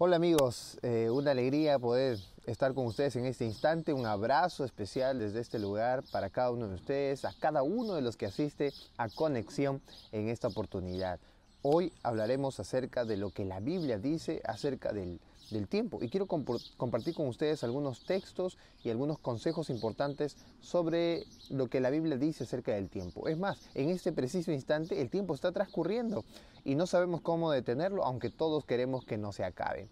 Hola amigos, eh, una alegría poder estar con ustedes en este instante. Un abrazo especial desde este lugar para cada uno de ustedes, a cada uno de los que asiste a Conexión en esta oportunidad. Hoy hablaremos acerca de lo que la Biblia dice acerca del, tiempo y quiero compartir con ustedes algunos textos y algunos consejos importantes sobre lo que la Biblia dice acerca del tiempo. Es más, en este preciso instante el tiempo está transcurriendo y no sabemos cómo detenerlo, aunque todos queremos que no se acabe.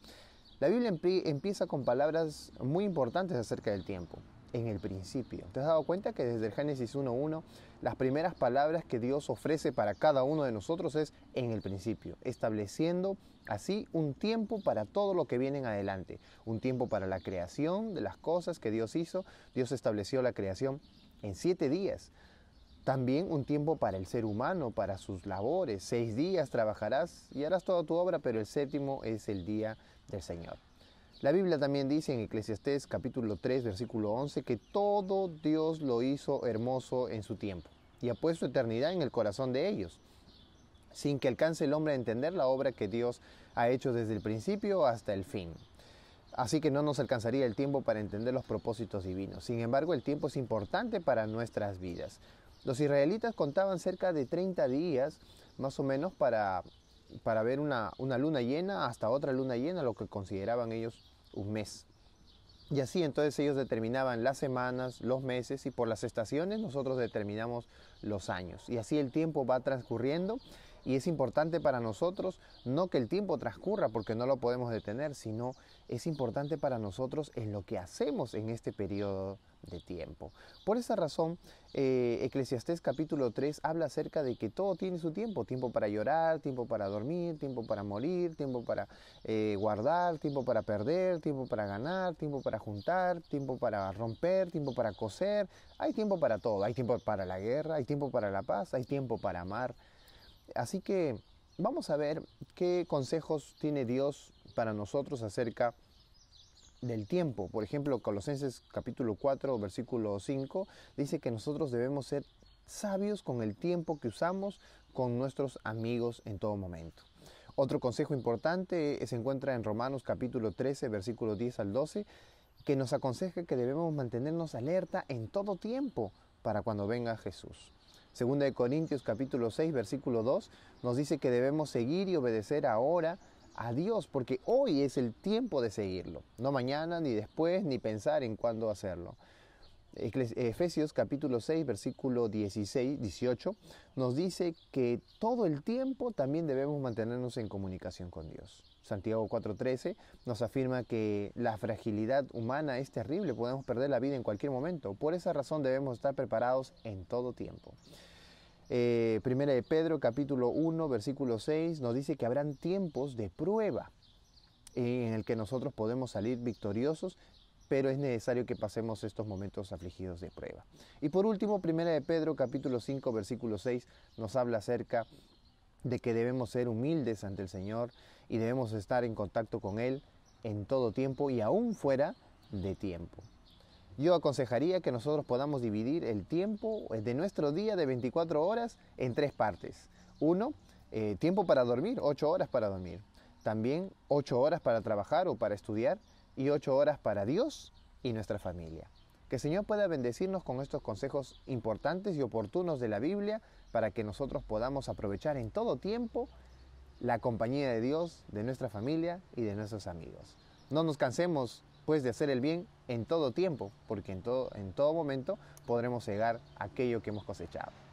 La Biblia empieza con palabras muy importantes acerca del tiempo en el principio. ¿Te has dado cuenta que desde el Génesis 1.1 las primeras palabras que Dios ofrece para cada uno de nosotros es en el principio, estableciendo así un tiempo para todo lo que viene en adelante, un tiempo para la creación de las cosas que Dios hizo. Dios estableció la creación en siete días. También un tiempo para el ser humano, para sus labores. Seis días trabajarás y harás toda tu obra, pero el séptimo es el día del Señor. La Biblia también dice en Eclesiastés capítulo 3 versículo 11 que todo Dios lo hizo hermoso en su tiempo y ha puesto eternidad en el corazón de ellos, sin que alcance el hombre a entender la obra que Dios ha hecho desde el principio hasta el fin. Así que no nos alcanzaría el tiempo para entender los propósitos divinos. Sin embargo, el tiempo es importante para nuestras vidas. Los israelitas contaban cerca de 30 días más o menos para para ver una, una luna llena hasta otra luna llena, lo que consideraban ellos un mes. Y así entonces ellos determinaban las semanas, los meses y por las estaciones nosotros determinamos los años. Y así el tiempo va transcurriendo y es importante para nosotros no que el tiempo transcurra porque no lo podemos detener, sino es importante para nosotros en lo que hacemos en este periodo de tiempo. Por esa razón, eh, Eclesiastés capítulo 3 habla acerca de que todo tiene su tiempo, tiempo para llorar, tiempo para dormir, tiempo para morir, tiempo para guardar, tiempo para perder, tiempo para ganar, tiempo para juntar, tiempo para romper, tiempo para coser, hay tiempo para todo, hay tiempo para la guerra, hay tiempo para la paz, hay tiempo para amar. Así que vamos a ver qué consejos tiene Dios para nosotros acerca del tiempo. Por ejemplo, Colosenses capítulo 4, versículo 5, dice que nosotros debemos ser sabios con el tiempo que usamos con nuestros amigos en todo momento. Otro consejo importante se encuentra en Romanos capítulo 13, versículo 10 al 12, que nos aconseja que debemos mantenernos alerta en todo tiempo para cuando venga Jesús. Segunda de Corintios capítulo 6, versículo 2, nos dice que debemos seguir y obedecer ahora a Dios, porque hoy es el tiempo de seguirlo, no mañana, ni después, ni pensar en cuándo hacerlo. Efesios capítulo 6, versículo 16, 18, nos dice que todo el tiempo también debemos mantenernos en comunicación con Dios. Santiago 4:13 nos afirma que la fragilidad humana es terrible, podemos perder la vida en cualquier momento. Por esa razón debemos estar preparados en todo tiempo. Eh, primera de Pedro capítulo 1, versículo 6 nos dice que habrán tiempos de prueba en el que nosotros podemos salir victoriosos, pero es necesario que pasemos estos momentos afligidos de prueba. Y por último, primera de Pedro capítulo 5 versículo 6 nos habla acerca de que debemos ser humildes ante el Señor y debemos estar en contacto con Él en todo tiempo y aún fuera de tiempo. Yo aconsejaría que nosotros podamos dividir el tiempo de nuestro día de 24 horas en tres partes. Uno, eh, tiempo para dormir, ocho horas para dormir también ocho horas para trabajar o para estudiar y ocho horas para Dios y nuestra familia. Que el Señor pueda bendecirnos con estos consejos importantes y oportunos de la Biblia para que nosotros podamos aprovechar en todo tiempo la compañía de Dios, de nuestra familia y de nuestros amigos. No nos cansemos pues de hacer el bien en todo tiempo, porque en todo, en todo momento podremos llegar a aquello que hemos cosechado.